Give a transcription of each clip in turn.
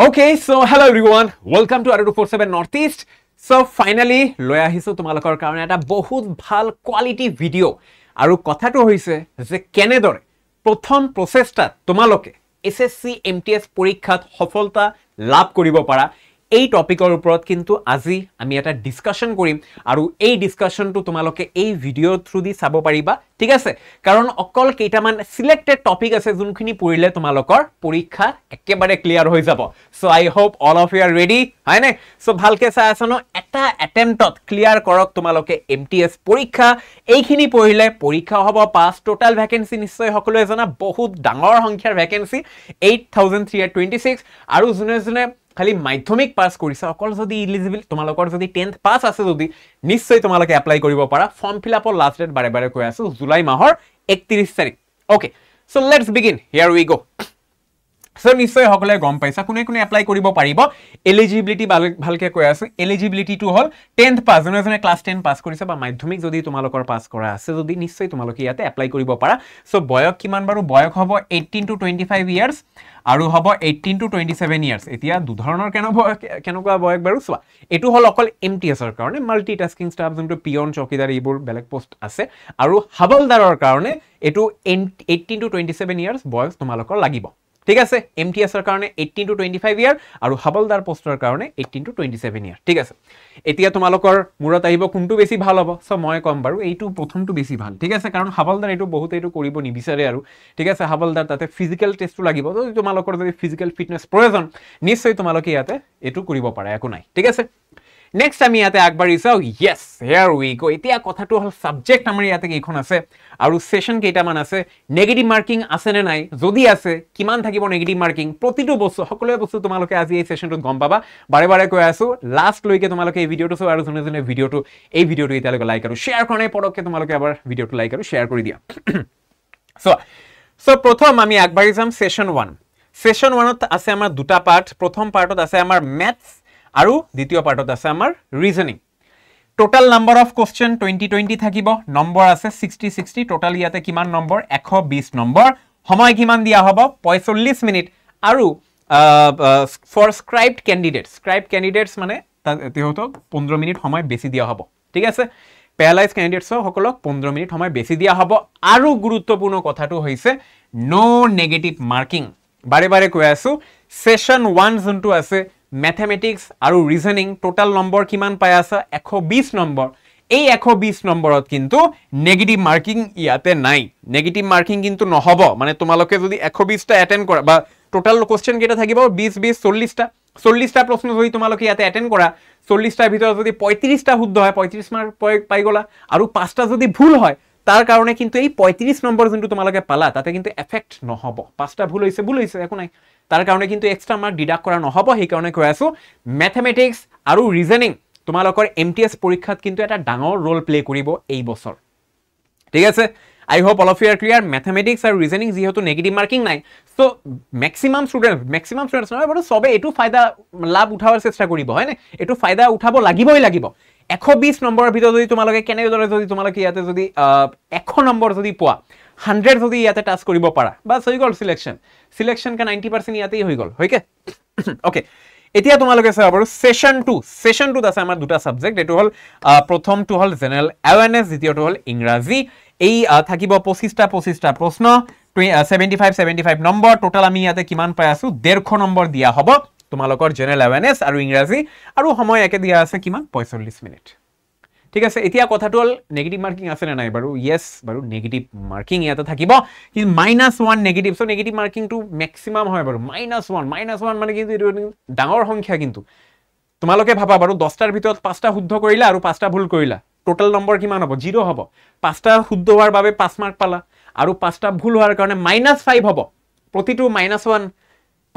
Okay, so hello everyone, welcome to Aruto 47 Northeast. So finally, loya hiso tumalo kar karna ata bohut bhal quality video. Aru kotha to hoyse je kene dore prothom process ta tumaloke SSC MTS porikhat hofolta lab koribo para এই টপিকৰ ওপৰত কিন্তু আজি আমি এটা discussion কৰিম আৰু এই ডিছকাশ্যনটো তোমালোকে এই ভিডিঅ'ৰ থ্ৰুদি চাব পাৰিবা ঠিক আছে কাৰণ অকল কেইটামান ছিলেক্টেড টপিক আছে যোনখিনি পঢ়িলে তোমালোকৰ পৰীক্ষা একেবাৰে ক্লিয়াৰ হৈ যাব so' I hope all of you are ready হয়নে চ' ভালকৈ চাই আছা এটা এটেম্পটত ক্লিয়াৰ কৰক তোমালোকে এম টি এছ পৰীক্ষা এইখিনি পঢ়িলে পৰীক্ষা হ'ব পাছ টোটেল ভেকেঞ্চি নিশ্চয় সকলোৱে জনা বহুত ডাঙৰ সংখ্যাৰ vacancy eight thousand three twenty six আৰু যোনে যোনে খালি মাধ্যমিক পাছ কৰিছা অকল যদি ইলিজিবিল তোমালোকৰ যদি টেনথ পাছ আছে যদি নিশ্চয় তোমালোকে এপ্লাই কৰিব পাৰা ফৰ্ম ফিল আপৰ লাষ্ট ডেট বাৰে বাৰে কৈ আছো জুলাই মাহৰ একত্ৰিছ তাৰিখ okay so' let's begin here we go' so' নিশ্চয় সকলোৱে গম পাইছা কোনে কোনে এপ্লাই কৰিব পাৰিব এলিজিবিলিটি ভালকৈ কৈ আছোঁ এলিজিবিলিটিটো হ'ল টেনথ পাছ যোনে যোনে ক্লাছ টেন পাছ কৰিছে বা মাধ্যমিক যদি তোমালোকৰ পাছ কৰা আছে যদি নিশ্চয় তোমালোকে ইয়াতে এপ্লাই কৰিব পাৰা চ' বয়স কিমান বাৰু বয়স হ'ব eighteen to twenty five years আৰু হ'ব eighteen to twenty seven years এতিয়া দুধৰণৰ কেনে বয়স কেনেকুৱা বয়স বাৰু চোৱা এইটো হ'ল অকল এম টি এছৰ কাৰণে মাল্টি টাস্কিং ষ্টাফ যোনটো পিয়ন চকীদাৰ এইবোৰ বেলেগ পষ্ট আছে আৰু হাবলদাৰৰ কাৰণে এইটো eighteen to twenty seven years বয়স তোমালোকৰ লাগিব ঠিক আছে এম টি এছৰ কাৰণে eighteen to twenty five year আৰু হাবলদাৰ পষ্টৰ কাৰণে eighteen to twenty seven year ঠিক আছে এতিয়া তোমালোকৰ মূৰত আহিব কোনটো বেছি ভাল হ'ব চ' মই ক'ম বাৰু এইটো প্ৰথমটো বেছি ভাল ঠিক আছে কাৰণ হাবলদাৰ এইটো বহুতে এইটো কৰিব নিবিচাৰে আৰু ঠিক আছে হাবলদাৰ তাতে ফিজিকেল টেষ্টটো লাগিব যদি তোমালোকৰ যদি ফিজিকেল ফিটনেছ প্ৰয়োজন নিশ্চয় তোমালোকে ইয়াতে এইটো কৰিব পাৰা একো নাই ঠিক আছে নেক্সট আমি ইয়াতে আগবাঢ়ি চাওঁ য়েছ হেয়াৰ উই গ' এতিয়া কথাটো হ'ল ছাবজেক্ট আমাৰ ইয়াতে কেইখন আছে আৰু ছেশ্যন কেইটামান আছে নেগেটিভ মাৰ্কিং আছেনে নাই যদি আছে কিমান থাকিব নেগেটিভ মাৰ্কিং প্ৰতিটো বস্তু সকলোৱে বস্তু তোমালোকে আজি এই ছেশ্যনটোত গম পাবা বাৰে বাৰে কৈ আছোঁ লাষ্টলৈকে তোমালোকে এই ভিডিঅ'টো চোৱা আৰু যোনে যোনে ভিডিঅ'টো এই ভিডিঅ'টো এতিয়ালৈকে লাইক আৰু শ্বেয়াৰ কৰা নাই পটককৈ তোমালোকে এবাৰ ভিডিঅ'টো লাইক আৰু শ্বেয়াৰ কৰি দিয়া চোৱা চ' প্ৰথম আমি আগবাঢ়ি যাম ছেশ্যন ওৱান ছেশ্যন ওৱানত আছে আমাৰ দুটা পাৰ্ট প্ৰথম পাৰ্টত আছে আমাৰ মেথছ আৰু দ্বিতীয় পাৰ্টত আছে আমাৰ reasoning total number of question twenty twenty থাকিব নম্বৰ আছে ছিক্সটি ছিক্সটি টোটেল ইয়াতে কিমান নম্বৰ এশ বিছ নম্বৰ সময় কিমান দিয়া হ'ব পঁয়চল্লিছ মিনিট আৰু for scribed candidates scribe candidates মানে তেওঁক পোন্ধৰ মিনিট সময় বেছি দিয়া হ'ব ঠিক আছে পেৰালাইজ কেণ্ডিডেটছসকলক পোন্ধৰ মিনিট সময় বেছি দিয়া হ'ব আৰু গুৰুত্বপূৰ্ণ কথাটো হৈছে ন' নেগেটিভ মাৰ্কিং বাৰে বাৰে কৈ আছোঁ ছেশ্যন ওৱান যোনটো আছে মেথেমেটিক্স আৰু ৰিজনিং টোটেল নম্বৰ কিমান পাই আছা এশ বিছ নম্বৰ এই এশ বিছ নম্বৰত কিন্তু নেগেটিভ মাৰ্কিং ইয়াতে নাই নেগেটিভ মাৰ্কিং কিন্তু নহ'ব মানে তোমালোকে যদি এশ বিছটা এটেণ্ড কৰা বা টোটেল কুৱেশ্যনকেইটা থাকিব বিছ বিছ চল্লিছটা চল্লিছটা প্ৰশ্ন যদি তোমালোকে ইয়াতে এটেণ্ড কৰা চল্লিছটাৰ ভিতৰত যদি পঁয়ত্ৰিছটা শুদ্ধ হয় পঁয়ত্ৰিছ মাৰ্ক পাই গ'লা আৰু পাঁচটা যদি ভুল হয় তাৰ কাৰণে কিন্তু এই পঁয়ত্ৰিছ নম্বৰ যোনটো তোমালোকে পালা তাতে কিন্তু এফেক্ট নহ'ব পাঁচটা ভুল হৈছে ভুল হৈছে একো নাই তাৰ কাৰণে কিন্তু এক্সট্ৰা মাৰ্ক ডিডাক্ট কৰা নহ'ব সেইকাৰণে কৈ আছোঁ মেথমেটিক্স আৰু ৰিজনিং তোমালোকৰ এম টি এছ পৰীক্ষাত কিন্তু এটা ডাঙৰ ৰ'ল প্লে' কৰিব এই বছৰ ঠিক আছে I hope all of you're clear mathematics আৰু ৰিজনিং যিহেতু নেগেটিভ মাৰ্কিং নাই so' maximum student maximum students নহয় বাৰু চবেই এইটো ফাইদা লাভ উঠাবৰ চেষ্টা কৰিব হয়নে এইটো ফাইদা উঠাব লাগিবই লাগিব এশ বিছ নম্বৰৰ ভিতৰত যদি তোমালোকে কেনেদৰে যদি তোমালোকে ইয়াতে যদি এশ নম্বৰ যদি পোৱা হাণ্ড্ৰেড যদি ইয়াতে টাচ কৰিব পাৰা বাছ হৈ গ'ল চিলেকশ্যন চিলেকশ্যনকে নাইণ্টি পাৰ্চেণ্ট ইয়াতেই হৈ গ'ল হয়কে অ'কে এতিয়া তোমালোকে চাব পাৰো ছেশ্যন টু ছেশ্যন টুত আছে আমাৰ দুটা ছাবজেক্ট এইটো হ'ল প্ৰথমটো হ'ল জেনেৰেল এৱেৰনেছ দ্বিতীয়টো হ'ল ইংৰাজী এই থাকিব পঁচিছটা পঁচিছটা প্ৰশ্ন twenty seventy five seventy five নম্বৰ টোটেল আমি ইয়াতে কিমান পাই আছোঁ ডেৰশ নম্বৰ দিয়া হ'ব তোমালোকৰ জেনেৰেল এৱেৰনেছ আৰু ইংৰাজী আৰু সময় একে দিয়া আছে কিমান পঁয়চল্লিছ মিনিট ঠিক আছে এতিয়া কথাটো হ'ল নেগেটিভ মাৰ্কিং আছেনে নাই বাৰু য়েছ বাৰু নেগেটিভ মাৰ্কিং ইয়াতে থাকিব কিন্তু minus one negative so' negative মাৰ্কিংটো মেক্সিমাম হয় বাৰু মাইনাছ ওৱান মাইনাছ ওৱান মানে কিন্তু এইটো ডাঙৰ সংখ্যা কিন্তু তোমালোকে ভাবা বাৰু দহটাৰ ভিতৰত পাঁচটা শুদ্ধ কৰিলা আৰু পাঁচটা ভুল কৰিলা টোটেল নম্বৰ কিমান হ'ব জিৰ' হ'ব পাঁচটা শুদ্ধ হোৱাৰ বাবে পাঁচ মাৰ্ক পালা আৰু পাঁচটা ভুল হোৱাৰ কাৰণে মাইনাছ ফাইভ হ'ব প্ৰতিটো মাইনাছ ওৱান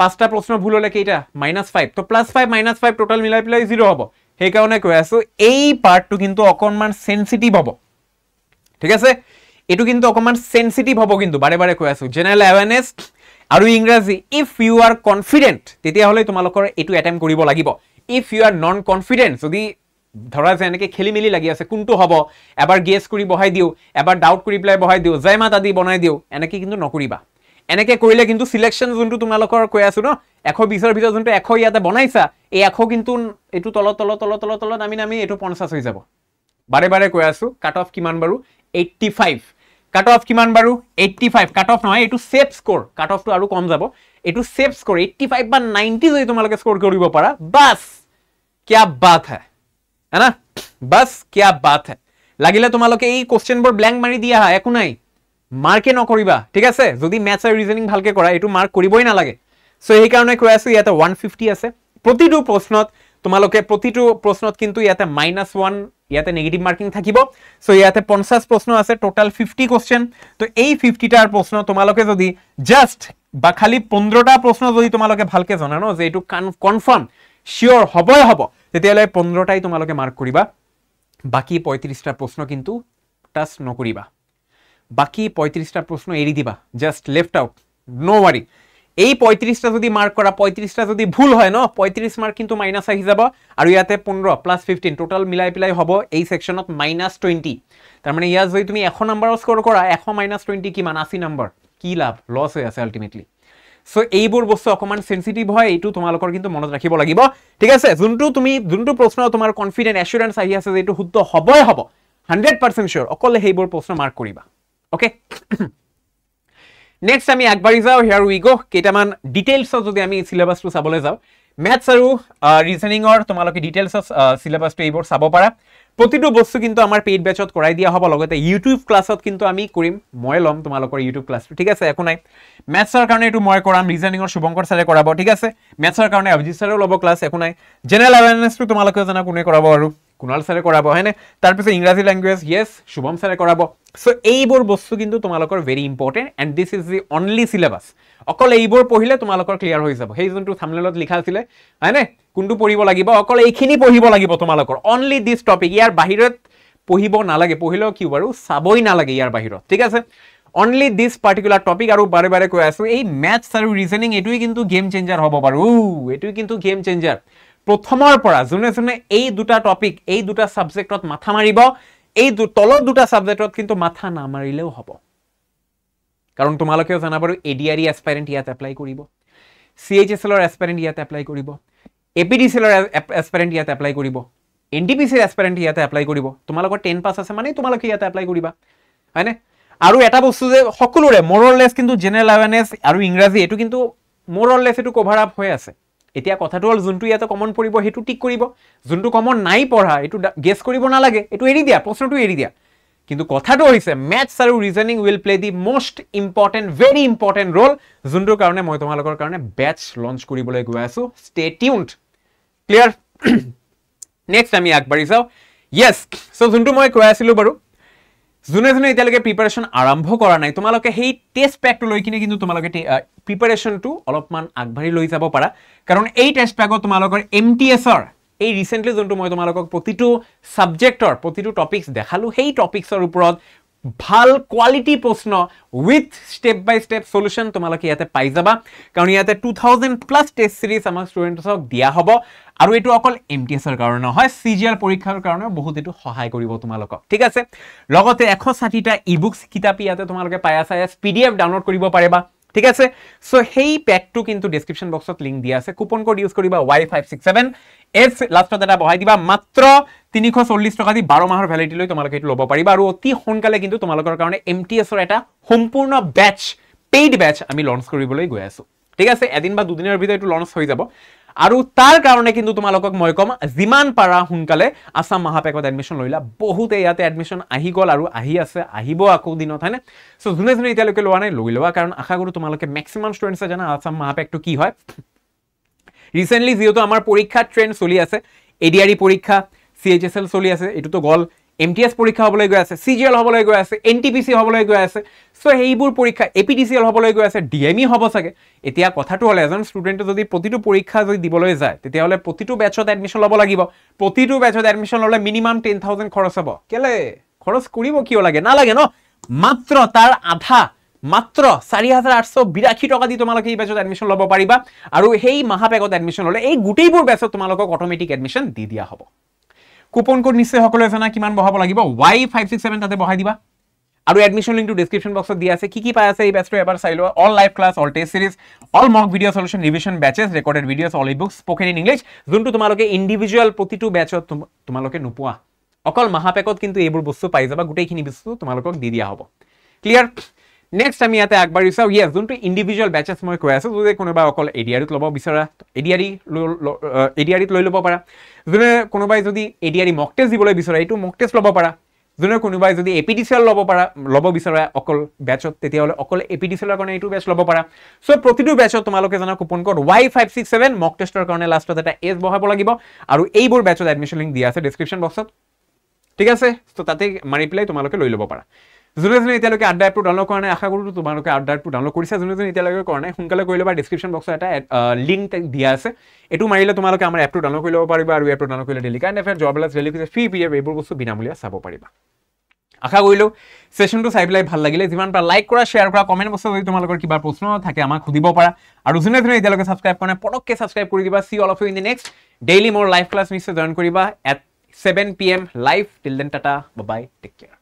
পাঁচটা প্ৰশ্ন ভুল হ'লে কেইটা মাইনাছ ফাইভ ত' plus five minus five total মিলাই পেলাই জিৰ' হ'ব সেইকাৰণে কৈ আছো এই পাৰ্টটো কিন্তু অকণমান চেনচিটিভ হ'ব ঠিক আছে এইটো কিন্তু অকণমান চেনচিটিভ হ'ব কিন্তু বাৰে বাৰে কৈ আছো জেনেৰেল এৱেৰনেছ আৰু ইংৰাজী ইফ ইউ আৰ কনফিডেণ্ট তেতিয়াহ'লে তোমালোকৰ এইটো এটেম কৰিব লাগিব if you are non confident যদি ধৰা যে এনেকৈ খেলি মেলি লাগি আছে কোনটো হ'ব এবাৰ গেছ কৰি বহাই দিওঁ এবাৰ ডাউট কৰি পেলাই বহাই দিওঁ জয় মাত আদি বনাই দিওঁ এনেকৈ কিন্তু নকৰিবা এনেকে কৰিলে কিন্তু চিলেকশ্যন যোনটো তোমালোকৰ কৈ আছো ন এশ বিছৰ ভিতৰত যোনটো এশ ইয়াতে বনাইছা এই এশ কিন্তু এইটো তলত তলত তলত তলত তলত নামি নামি এইটো পঞ্চাছ হৈ যাব বাৰে বাৰে কৈ আছো কাট অফ কিমান বাৰু এইট্টি কাট অফ কিমান বাৰু এইট্টি কাট অফ নহয় এইটো ছেফ স্ক'ৰ কাট অফটো আৰু কম যাব এইটো ছেফ স্ক'ৰ এইট্টি ফাইভ বা নাইণ্টি যদি তোমালোকে স্ক'ৰ কৰিব পাৰা বাছ কিয় বাট হে হেনা বাছ কিয় বাট হে লাগিলে তোমালোকে এই কুৱেশ্যনবোৰ ব্লেংক মাৰি দিয়া হয় একো নাই মাৰ্কে নকৰিবা ঠিক আছে যদি মেথছ আৰু ৰিজনিং ভালকৈ কৰা এইটো মাৰ্ক কৰিবই নালাগে চ' সেইকাৰণে কৈ আছোঁ ইয়াতে ওৱান ফিফটি আছে প্ৰতিটো প্ৰশ্নত তোমালোকে প্ৰতিটো প্ৰশ্নত কিন্তু ইয়াতে মাইনাছ ওৱান ইয়াতে নিগেটিভ মাৰ্কিং থাকিব চ' ইয়াতে পঞ্চাছ প্ৰশ্ন আছে টোটেল ফিফটি কুৱেশ্যন ত' এই ফিফটিটাৰ প্ৰশ্ন তোমালোকে যদি জাষ্ট বা খালি পোন্ধৰটা প্ৰশ্ন যদি তোমালোকে ভালকৈ জনা ন যে এইটো কান কনফাৰ্ম চিয়'ৰ হ'বই হ'ব তেতিয়াহ'লে পোন্ধৰটাই তোমালোকে মাৰ্ক কৰিবা বাকী পঁয়ত্ৰিছটা প্ৰশ্ন কিন্তু নকৰিবা বাকি পঁয়ত্রিশটা প্রশ্ন এড়ি দিবা just left out no worry এই পঁয়ত্রিশটা যদি মার্ক করা পঁয়ত্রিশটা যদি ভুল হয় ন পঁয়ত্রিশ মার্ক কিন্তু মাইনাস আহি যাব আর ইয়াতে পনেরো প্লাস ফিফটিন টোটাল মিলাই পেলাই হব এই সেকশনত মাইনাস টুয়েন্টি তার মানে ইয়াত যদি তুমি এশ নাম্বার স্কোর করা এশ মাইনাস টুয়েন্টি কি আশি নাম্বার কি লাভ লস হয়ে আছে আলটিমেটলি সো এইবর বস্তু অকমান সেন্সিটিভ হয় এইটো তোমালোকর কিন্তু মনত রাখিব লাগিব ঠিক আছে যোনটো তুমি যোনটো প্রশ্ন তোমার কনফিডেন্ট এশুরেন্স আহি আছে যে এইটো শুদ্ধ হবই হব হান্ড্রেড পার্সেন্ট শিওর অকলে সেইবোৰ প্ৰশ্ন মাৰ্ক কৰিবা অ'কে নেক্সট আমি আগবাঢ়ি যাওঁ হিয়াৰ উই গ' কেইটামান ডিটেইলছত যদি আমি চিলেবাছটো চাবলৈ যাওঁ মেথছ আৰু ৰিজনিঙৰ তোমালোকে ডিটেইলছত চিলেবাছটো এইবোৰ চাব পাৰা প্ৰতিটো বস্তু কিন্তু আমাৰ পেইড বেটছত কৰাই দিয়া হ'ব লগতে ইউটিউব ক্লাছত কিন্তু আমি কৰিম মই ল'ম তোমালোকৰ ইউটিউব ক্লাছটো ঠিক আছে একো নাই মেথছৰ কাৰণে এইটো মই কৰাম ৰিজনিঙৰ শুভংকৰ ছাৰে কৰাব ঠিক আছে মেথছৰ কাৰণে অভিজিত ছাৰেও ল'ব ক্লাছ একো নাই জেনেৰেল এৱেৰনেছটো তোমালোকে জানা কোনে কৰাব আৰু কুণাল স্যারে করাব হয় তারপর ইংরাজি ল্যাঙ্গুয়েজ ইয়েস শুভম স্যারে করাব সো এইবর বস্তু কিন্তু তোমালোকর very important and this is the only syllabus অকল এইবর পড়লে তোমালোকর ক্লিয়ার হয়ে যাব সেই যোনটো থামলেলত লিখা আছিল হয়নে কোনটো পড়িব লাগিব অকল এইখিনি পড়িব লাগিব তোমালোকর অনলি দিস টপিক ইয়ার বাহিরত পঢ়িব নালাগে পঢ়িলেও কি বাৰু চাবই নালাগে ইয়াৰ বাহিৰত ঠিক আছে অনলি দিছ পাৰ্টিকুলাৰ টপিক আৰু বাৰে বাৰে কৈ আছোঁ এই মেথছ আৰু ৰিজনিং এইটোৱেই কিন্তু গেম চেঞ্জাৰ হ'ব বাৰু এইটোৱেই কিন্তু গেম চেঞ্জাৰ প্ৰথমৰ পৰা যোনে যোনে এই দুটা টপিক এই দুটা ছাবজেক্টত মাথা মাৰিব এই তলত দুটা ছাবজেক্টত কিন্তু মাথা নামাৰিলেও হ'ব কাৰণ তোমালোকেও জানা বাৰু এ ডি আৰ ই এছপাইৰেণ্ট ইয়াত এপ্লাই কৰিব চি এইচ এছ এলৰ এছপাইৰেণ্ট ইয়াত এপ্লাই কৰিব এ পি ডি চি এলৰ এছপাইৰেণ্ট ইয়াত এপ্লাই কৰিব এন ডি পি চিৰ এছপেৰেণ্ট ইয়াতে এপ্লাই কৰিব তোমালোকৰ টেন পাছ আছে মানে তোমালোকে ইয়াতে এপ্লাই কৰিবা হয়নে আৰু এটা বস্তু যে সকলোৰে লেছ কিন্তু জেনেৰেল এৱেৰনেছ আৰু ইংৰাজী এইটো কিন্তু মৰৰলেছ এইটো কভাৰ আপ হৈ আছে এতিয়া কথাটো হ'ল যোনটো ইয়াতে কমন পৰিব সেইটো ঠিক কৰিব যোনটো কমন নাই পঢ়া এইটো গেছ কৰিব নালাগে এইটো এৰি দিয়া প্ৰশ্নটো এৰি দিয়া কিন্তু কথাটো হৈছে মেথছ আৰু reasoning will play the most important very important role যোনটোৰ কাৰণে মই তোমালোকৰ কাৰণে বেটচ লঞ্চ কৰিবলৈ গৈ আছো ষ্টে টিউণ্ড ক্লিয়াৰ নেক্সট আমি আগবাঢ়ি যাওঁ য়েছ চ' যোনটো মই কৈ আছিলোঁ বাৰু যোনে যোনে এতিয়ালৈকে প্ৰিপেৰেশ্যন আৰম্ভ কৰা নাই তোমালোকে সেই টেষ্ট পেকটো লৈ কিনে কিন্তু তোমালোকে প্ৰিপেৰেশ্যনটো অলপমান আগবাঢ়ি লৈ যাব পাৰা কাৰণ এই টেষ্ট পেকত তোমালোকৰ এম টি এছৰ এই ৰিচেণ্টলি যোনটো মই তোমালোকক প্ৰতিটো ছাবজেক্টৰ প্ৰতিটো টপিকছ দেখালোঁ সেই টপিকছৰ ওপৰত ভাল কোৱালিটি প্ৰশ্ন with step by step solution তোমালোকে ইয়াতে পাই যাবা কাৰণ ইয়াতে two thousand plus test series আমাক ষ্টুডেণ্টছক দিয়া হ'ব আৰু এইটো অকল এম টি এছৰ কাৰণে নহয় চি জি এল পৰীক্ষাৰ কাৰণেও বহুত এইটো সহায় কৰিব তোমালোকক ঠিক আছে লগতে এশ ষাঠিটা ই বুকছ কিতাপ ইয়াতে তোমালোকে পাই আছা পি ডি এফ ডাউনলোড কৰিব পাৰিবা ঠিক আছে চ' সেই পেকটো কিন্তু ডিছক্ৰিপশ্যন বক্সত লিংক দিয়া আছে কুপন কোড ইউজ কৰিবা ৱাই ফাইভ ছিক্স ছেভেন বহাই দিবা মাত্ৰ তিনিশ চল্লিছ দি বাৰ মাহৰ ভেলিডিটি লৈ তোমালোকে এইটো ল'ব পাৰিবা আৰু অতি সোনকালে কিন্তু তোমালোকৰ কাৰণে এম টি এটা সম্পূৰ্ণ বেটছ পেইড বেটছ আমি লঞ্চ কৰিবলৈ গৈ আছোঁ ঠিক আছে এদিন বা দুদিনৰ ভিতৰত লঞ্চ হৈ যাব আৰু তাৰ কাৰণে কিন্তু তোমালোকক মই ক'ম যিমান পাৰা সোনকালে আছাম মহাপেকত এডমিশ্যন লৈলা বহুতে ইয়াতে এডমিশ্যন আহি গ'ল আৰু আহি আছে আহিব আকৌ দিনত হয়নে চ' যোনে যোনে এতিয়ালৈকে লোৱা নাই লৈ লোৱা কাৰণ আশা কৰোঁ তোমালোকে মেক্সিমাম ষ্টুডেণ্টছে জানা আছাম মহাপেকটো কি হয় ৰিচেণ্টলি যিহেতু আমাৰ পৰীক্ষা ট্ৰেণ্ড চলি আছে এ ডি আৰ ই পৰীক্ষা চি এইচ এছ এল চলি আছে এইটোতো গ'ল এম টি এছ পৰীক্ষা হ'বলৈ গৈ আছে চি জি এল হ'বলৈ গৈ আছে এন টি পি চি হ'বলৈ গৈ আছে চ' সেইবোৰ পৰীক্ষা A P T C L হ'বলৈ গৈ আছে ডি এম ই হ'ব চাগে এতিয়া কথাটো হ'ল এজন ষ্টুডেণ্টে যদি প্ৰতিটো পৰীক্ষা যদি দিবলৈ যায় তেতিয়াহ'লে প্ৰতিটো বেটছত এডমিশ্যন ল'ব লাগিব প্ৰতিটো বেটছত এডমিশ্যন ল'লে মিনিমাম টেন থাউজেণ্ড খৰচ হ'ব কেলে খৰচ কৰিব কিয় লাগে নালাগে ন মাত্ৰ তাৰ আধা মাত্ৰ চাৰি হাজাৰ আঠশ বিৰাশী টকা দি তোমালোকে এই বেচত এডমিশ্যন ল'ব পাৰিবা আৰু সেই মাহাপেগত এডমিশ্যন ল'লে এই গোটেইবোৰ বেচত তোমালোকক অট'মেটিক এডমিশ্যন দি দিয়া হ'ব কুপন কোড নিশ্চয় সকলোৱে জানা কিমান বহাব লাগিব ৱাই ফাইভ ছিক্স ছেভেন তাতে বহাই দিবা আৰু এডমিশ্যন লিংকটো ডিছক্ৰিপশ্যন বক্সত দিয়া আছে কি কি পাই আছে এই বেটছটো এবাৰ চাই লোৱা all live class all test series all mock video' solution revision batches recorded videos all e book spoken in English যোনটো তোমালোকে ইণ্ডিভিজুৱেল প্ৰতিটো বেটছত তোমালোকে নোপোৱা অকল মাহাপেকত কিন্তু এইবোৰ বস্তু পাই যাবা গোটেইখিনি বস্তু তোমালোকক দি দিয়া হ'ব ক্লিয়াৰ নেক্সট আমি ইয়াতে আগবাঢ়ি চাওঁ ইয়াত যোনটো ইণ্ডিভিজুৱেল বেচেছ মই কৈ আছোঁ যদি কোনোবাই অকল এডিয়াৰিত ল'ব বিচাৰা এডিয়াৰি লৈ এডিয়াৰিত লৈ ল'ব পাৰা যোনে কোনোবাই যদি এডিয়াৰি মক টেষ্ট দিবলৈ বিচাৰে এইটো মক টেষ্ট ল'ব পাৰা যোনে কোনোবাই যদি A P T C L ল'ব পাৰা ল'ব বিচাৰে অকল বেটছত তেতিয়াহ'লে অকল এ পি টি চি এলৰ কাৰণে এইটো বেটছ ল'ব পাৰা চ' প্ৰতিটো বেটছত তোমালোকে জনা coupon code Y five six seven mock টেষ্টৰ কাৰণে লাষ্টত এটা এজ বঢ়াব লাগিব আৰু এইবোৰ বেটছত এডমিশ্যন লিংক দিয়া আছে ডিছক্ৰিপশ্যন বক্সত ঠিক আছে ত' তাতে মাৰি পেলাই তোমালোকে লৈ ল'ব পাৰা যোনে যোনে এতিয়ালৈকে আৰ্ট এপটো ডাউনলোড কৰা নাই আশা কৰোঁ তোমালোকে আৰ্ট ডাইপটো ডাউনলোড কৰিছে যোনে যোনে এতিয়ালৈকে কৰা নাই সোনকালে কৰি ল'বা ডিছক্ৰিপশ্যন বক্সত এটা লিংক দিয়া আছে এইটো মাৰিলে তোমালোকে আমাৰ এপটো ডাউনলোড কৰি ল'ব পাৰিবা আৰু এপটো ডাউনলোড কৰিলে ডেলিকা and affair job alerts daily কৈছে ফ্ৰী পি এফ এইবোৰ বস্তু বিনামূলীয়া চাব পাৰিবা আশা কৰিলোঁ ছেশ্যনটো চাই পেলাই ভাল লাগিলে যিমান পাৰা লাইক কৰা শ্বেয়াৰ কৰা কমেণ্ট বস্তু যদি তোমালোকৰ কিবা প্ৰশ্ন থাকে আমাক সুধিব পাৰা আৰু যোনে যোনে এতিয়ালৈকে ছাবস্ক্ৰাইব কৰা নাই পটককৈ ছাবস্ক্ৰাইব কৰি দিবা see all of you in the next daily মোৰ লাইভ ক্লাছ নিশ্চয় জইন কৰিবা at seven P M live till then tata bye take care